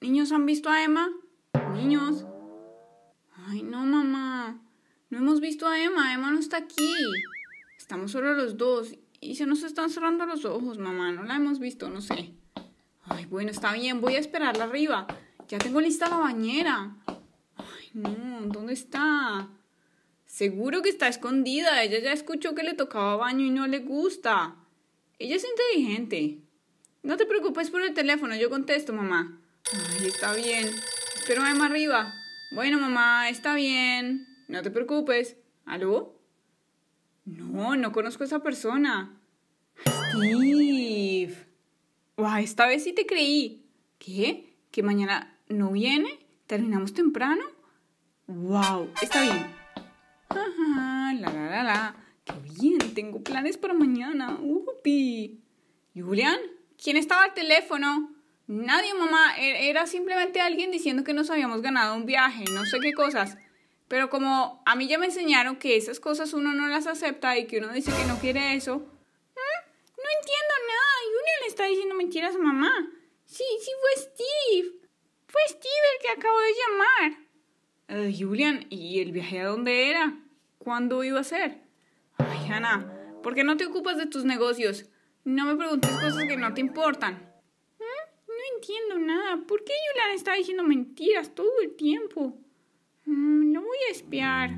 ¿Niños han visto a Emma? Niños. Ay, no, mamá. No hemos visto a Emma. Emma no está aquí. Estamos solo los dos. Y se nos están cerrando los ojos, mamá. No la hemos visto, no sé. Ay, bueno, está bien. Voy a esperarla arriba. Ya tengo lista la bañera. Ay, no. ¿Dónde está? Seguro que está escondida. Ella ya escuchó que le tocaba baño y no le gusta. Ella es inteligente. No te preocupes por el teléfono, yo contesto, mamá. Ay, está bien. Pero más arriba. Bueno, mamá, está bien. No te preocupes. ¿Aló? No, no conozco a esa persona. Steve. Wow, esta vez sí te creí. ¿Qué? ¿Que mañana no viene? ¿Terminamos temprano? Wow, está bien. Ajá, la la la la. Qué bien, tengo planes para mañana. Upi. Julian. ¿Quién estaba al teléfono? Nadie, mamá. E-, era simplemente alguien diciendo que nos habíamos ganado un viaje, no sé qué cosas. Pero como a mí ya me enseñaron que esas cosas uno no las acepta y que uno dice que no quiere eso, ¿eh? no entiendo nada. Julian le está diciendo mentiras a mamá. Sí, sí, fue Steve. Fue Steve el que acabó de llamar. Julian, ¿y el viaje a dónde era? ¿Cuándo iba a ser? Ay, Ana, ¿por qué no te ocupas de tus negocios? No me preguntes cosas que no te importan. ¿Eh? No entiendo nada. ¿Por qué Yolanda está diciendo mentiras todo el tiempo? No mm, voy a espiar.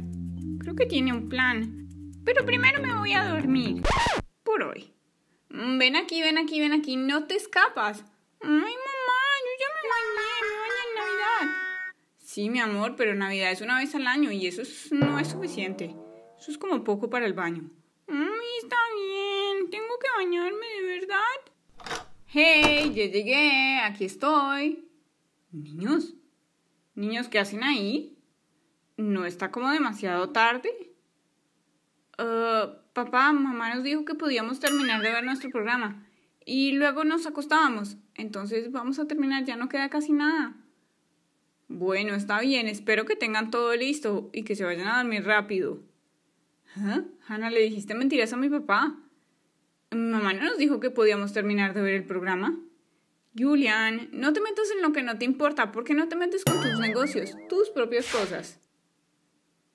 Creo que tiene un plan. Pero primero me voy a dormir. Por hoy. Mm, ven aquí, ven aquí, ven aquí. No te escapas. Ay, mamá, yo ya me bañé. Me bañé en Navidad. Sí, mi amor, pero Navidad es una vez al año y eso no es suficiente. Eso es como poco para el baño. Mm, está bien. Tengo que bañar. Hey, ¡Ya llegué, aquí estoy. Niños, niños, ¿qué hacen ahí? ¿No está como demasiado tarde? Eh, papá, mamá nos dijo que podíamos terminar de ver nuestro programa y luego nos acostábamos. Entonces vamos a terminar, ya no queda casi nada. Bueno, está bien, espero que tengan todo listo y que se vayan a dormir rápido. ¿Ah? Hanna, le dijiste mentiras a mi papá. Mamá no nos dijo que podíamos terminar de ver el programa. Julian, no te metas en lo que no te importa, porque no te metes con tus negocios, tus propias cosas.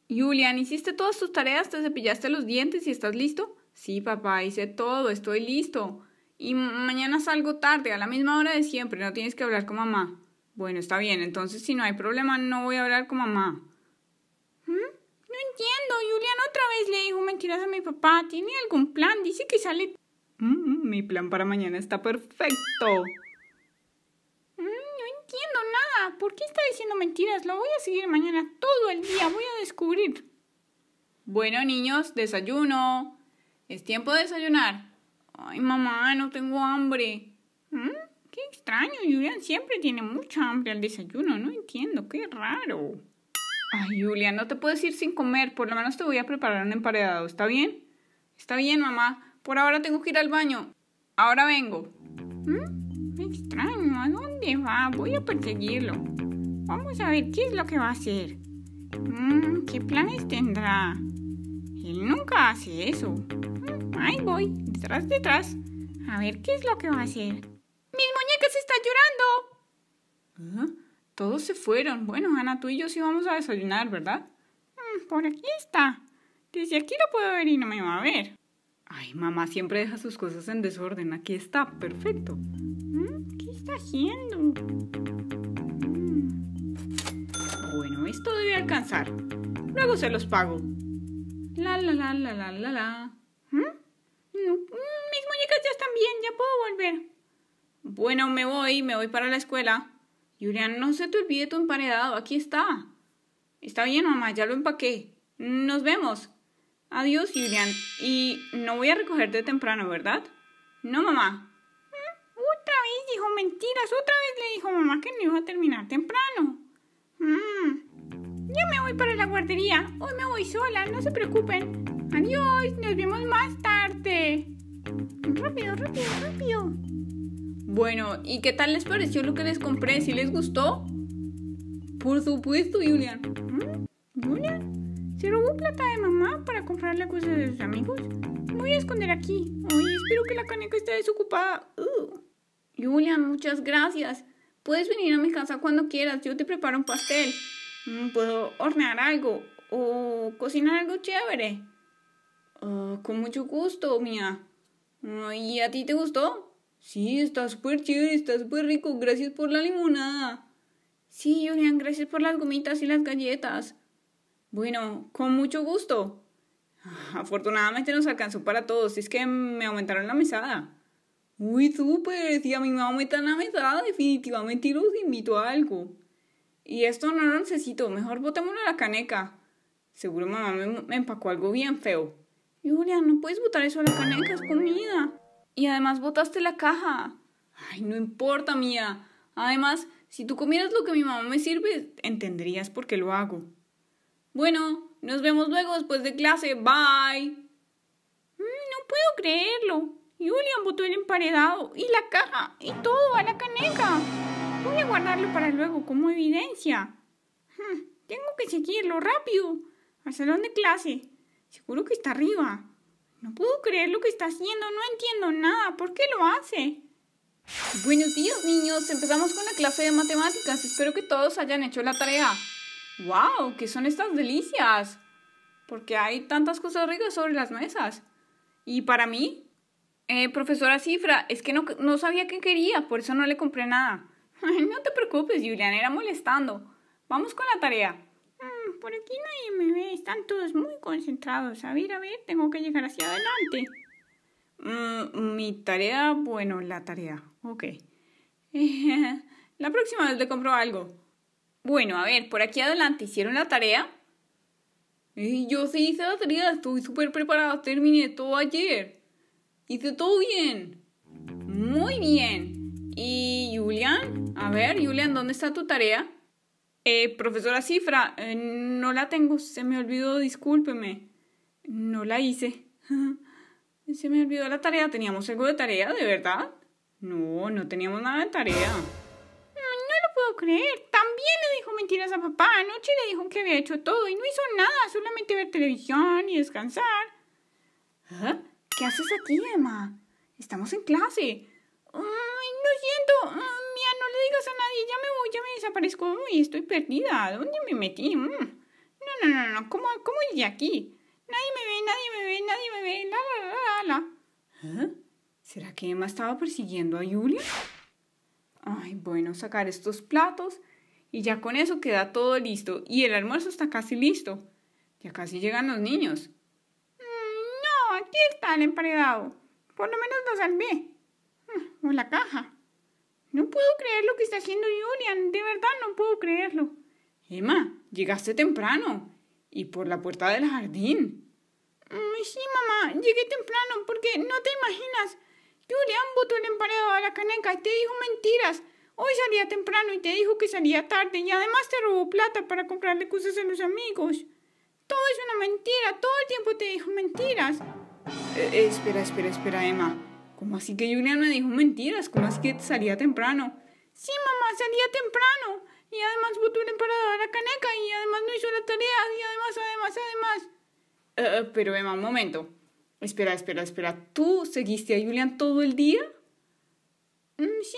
Julian, ¿hiciste todas tus tareas? ¿Te cepillaste los dientes y estás listo? Sí, papá, hice todo, estoy listo. Y mañana salgo tarde, a la misma hora de siempre, no tienes que hablar con mamá. Bueno, está bien, entonces si no hay problema no voy a hablar con mamá. ¿Mm? No entiendo, Julian otra vez le dijo mentiras a mi papá. ¿Tiene algún plan? Dice que sale Mm, mi plan para mañana está perfecto. Mm, no entiendo nada. ¿Por qué está diciendo mentiras? Lo voy a seguir mañana todo el día. Voy a descubrir. Bueno, niños, desayuno. Es tiempo de desayunar. Ay, mamá, no tengo hambre. Mm, qué extraño. Julian siempre tiene mucha hambre al desayuno. No entiendo. Qué raro. Ay, Julian, no te puedes ir sin comer. Por lo menos te voy a preparar un emparedado. ¿Está bien? Está bien, mamá. Por ahora tengo que ir al baño. Ahora vengo. ¿Mm? extraño, ¿a dónde va? Voy a perseguirlo. Vamos a ver qué es lo que va a hacer. ¡Mmm! ¿Qué planes tendrá? Él nunca hace eso. ¡Ay mm, Ahí voy, detrás, detrás. A ver qué es lo que va a hacer. ¡Mis muñecas están llorando! ¿Ah? Todos se fueron. Bueno, Ana, tú y yo sí vamos a desayunar, ¿verdad? Mm, por aquí está. Desde aquí lo puedo ver y no me va a ver. Ay, mamá siempre deja sus cosas en desorden. Aquí está, perfecto. Mm, ¿Qué está haciendo? Mm. Bueno, esto debe alcanzar. Luego se los pago. La la la la la la la. ¿Mm? Mis muñecas ya están bien, ya puedo volver. Bueno, me voy, me voy para la escuela. Julián, no se te olvide tu emparedado, aquí está. Está bien, mamá, ya lo empaqué. Nos vemos. Adiós, Julian. Y no voy a recogerte temprano, ¿verdad? No, mamá. Mm, otra vez dijo mentiras. Otra vez le dijo mamá que no iba a terminar temprano. Mm. Yo me voy para la guardería. Hoy me voy sola, no se preocupen. Adiós, nos vemos más tarde. Rápido, rápido, rápido. Bueno, ¿y qué tal les pareció lo que les compré? ¿Si les gustó? Por supuesto, Julian. Mm, ¿Julian? Se robó plata de mamá para comprarle cosas de sus amigos. voy a esconder aquí. Ay, espero que la caneca esté desocupada. Uh. Julian, muchas gracias. Puedes venir a mi casa cuando quieras. Yo te preparo un pastel. Mm, Puedo hornear algo o cocinar algo chévere. Ah, con mucho gusto, mía. ¿Y a ti te gustó? Sí, está súper chévere, está súper rico. Gracias por la limonada. Sí, Julian. gracias por las gomitas y las galletas. Bueno, con mucho gusto. Ah, afortunadamente nos alcanzó para todos, es que me aumentaron la mesada. Uy, súper, si a mamá me tan la mesada, definitivamente los invito a algo. Y esto no lo necesito, mejor botémoslo a la caneca. Seguro mamá me, empacó algo bien feo. Julia, no puedes botar eso a la caneca, es comida. Y además botaste la caja. Ay, no importa, mía. Además, si tú comieras lo que mi mamá me sirve, entenderías por qué lo hago. Bueno, nos vemos luego después de clase. Bye. Mm, no puedo creerlo. Julian botó el emparedado y la caja y todo a la caneca. Voy a guardarlo para luego como evidencia. Hmm, tengo que seguirlo rápido al salón de clase. Seguro que está arriba. No puedo creer lo que está haciendo, no entiendo nada. ¿Por qué lo hace? Buenos días, niños. Empezamos con la clase de matemáticas. Espero que todos hayan hecho la tarea. ¡Wow! ¿Qué son estas delicias? Porque hay tantas cosas ricas sobre las mesas. Y para mí, eh, profesora Cifra, es que no, no sabía qué quería, por eso no le compré nada. no te preocupes, Julian, era molestando. Vamos con la tarea. Mm, por aquí nadie me ve, están todos muy concentrados. A ver, a ver, tengo que llegar hacia adelante. Mm, mi tarea, bueno, la tarea. Ok. la próxima vez le compro algo. Bueno, a ver, por aquí adelante, ¿hicieron la tarea? yo sí hice la tarea, estoy súper preparada, terminé todo ayer. Hice todo bien. Muy bien. ¿Y Julian? A ver, Julian, ¿dónde está tu tarea? Eh, profesora Cifra, eh, no la tengo, se me olvidó, discúlpeme. No la hice. se me olvidó la tarea, ¿teníamos algo de tarea, de verdad? No, no teníamos nada de tarea. No, no lo puedo creer, mentiras a papá. Anoche le dijo que había hecho todo y no hizo nada, solamente ver televisión y descansar. ¿Ah? ¿Qué haces aquí, Emma? Estamos en clase. Ay, lo siento. Mía, mm, no le digas a nadie. Ya me voy, ya me desaparezco y estoy perdida. ¿Dónde me metí? Mm. No, no, no, no. ¿Cómo, cómo llegué aquí? Nadie me ve, nadie me ve, nadie me ve. La, la, la, ¿Ah? ¿Será que Emma estaba persiguiendo a Julia? Ay, bueno, sacar estos platos y ya con eso queda todo listo. Y el almuerzo está casi listo. Ya casi llegan los niños. Mm, no, aquí está el emparedado. Por lo menos lo salvé. Ah, o la caja. No puedo creer lo que está haciendo Julian. De verdad no puedo creerlo. Emma, llegaste temprano. Y por la puerta del jardín. sí, mamá, llegué temprano porque no te imaginas. Julian botó el emparedado a la caneca y te dijo mentiras. Hoy salía temprano y te dijo que salía tarde y además te robó plata para comprarle cosas a los amigos. Todo es una mentira, todo el tiempo te dijo mentiras. E, e, espera, espera, espera, Emma. ¿Cómo así que Julian me dijo mentiras? ¿Cómo es que salía temprano? Sí, mamá, salía temprano. Y además botó el emperador a la caneca y además no hizo la tarea y además, además, además. E, pero Emma, un momento. Espera, espera, espera. ¿Tú seguiste a Julian todo el día? Mm, sí,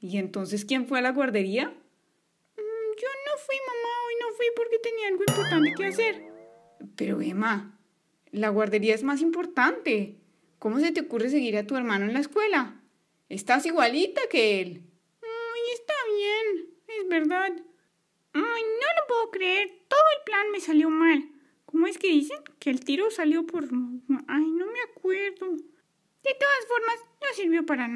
¿Y entonces quién fue a la guardería? Mm, yo no fui, mamá, hoy no fui porque tenía algo importante que hacer. Pero Emma, la guardería es más importante. ¿Cómo se te ocurre seguir a tu hermano en la escuela? Estás igualita que él. Ay, está bien, es verdad. Ay, no lo puedo creer, todo el plan me salió mal. ¿Cómo es que dicen? Que el tiro salió por... Ay, no me acuerdo. De todas formas, no sirvió para nada.